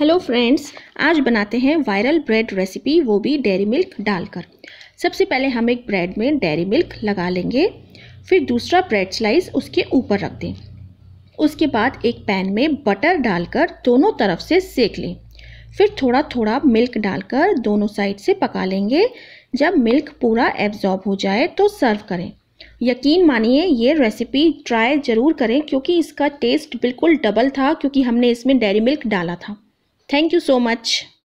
Hello friends आज बनाते हैं वायरल ब्रेड रेसिपी वो भी डेरी मिल्क डालकर सबसे पहले हम एक ब्रेड में डेरी मिल्क लगा लेंगे फिर दूसरा ब्रेड स्लाइस उसके ऊपर रख दें उसके बाद एक पैन में बटर डालकर दोनों तरफ से सेक लें फिर थोड़ा थोड़ा मिल्क डालकर दोनों साइड से पका लेंगे जब मिल्क पूरा एब्जॉर्ब हो जाए तो सर्व करें यकीन मानिए ये रेसिपी ट्राई ज़रूर करें क्योंकि इसका टेस्ट बिल्कुल डबल था क्योंकि हमने इसमें डेरी मिल्क डाला था Thank you so much.